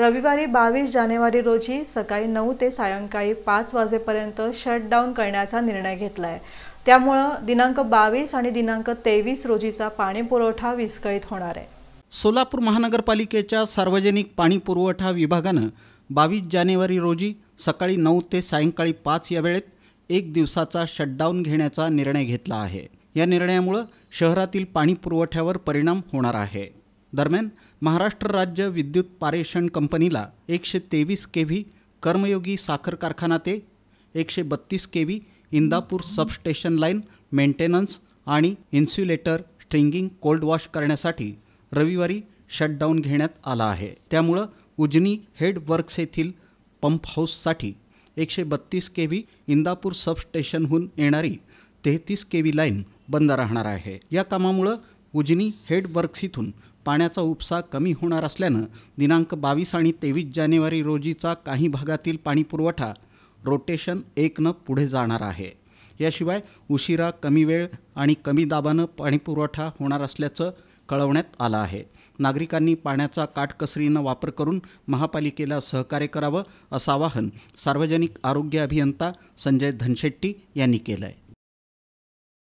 रविवारी बावीस जानेवारी रोजी सकाळी नऊ ते सायंकाळी पाच वाजेपर्यंत शटडाऊन करण्याचा निर्णय घेतला आहे त्यामुळं दिनांक बावीस आणि दिनांक तेवीस रोजीचा पाणीपुरवठा विस्कळीत होणार आहे सोलापूर महानगरपालिकेच्या सार्वजनिक पाणीपुरवठा विभागानं बावीस जानेवारी रोजी सकाळी नऊ ते सायंकाळी पाच या वेळेत एक दिवसाचा शटडाऊन घेण्याचा निर्णय घेतला आहे या निर्णयामुळं शहरातील पाणी पुरवठ्यावर परिणाम होणार आहे दरम्यान महाराष्ट्र राज्य विद्युत पारेषण कंपनीला एकशे तेवीस के व्ही कर्मयोगी साखर कारखाना ते एकशे बत्तीस K V Indapur substation line maintenance आणि इन्स्युलेटर स्ट्रिंगिंग कोल्ड वॉश करण्यासाठी रविवारी शटडाऊन घेण्यात आला आहे त्यामुळं उजनी हेड वर्क्स येथील पंप हाऊससाठी एकशे बत्तीस के व्ही इंदापूर सबस्टेशनहून येणारी तेहतीस के व्ही लाईन बंद राहणार आहे या कामामुळं उजनी हेड वर्क्स इथून पाण्याचा उपसा कमी होणार असल्यानं दिनांक बावीस आणि तेवीस जानेवारी रोजीचा काही भागातील पाणीपुरवठा रोटेशन एकनं पुढे जाणार आहे याशिवाय उशिरा कमी वेळ आणि कमी दाबानं पाणीपुरवठा होणार असल्याचं कळवण्यात आलं आहे नागरिकांनी पाण्याचा काटकसरीनं वापर करून महापालिकेला सहकार्य करावं असं आवाहन सार्वजनिक आरोग्य अभियंता संजय धनशेट्टी यांनी केलं आहे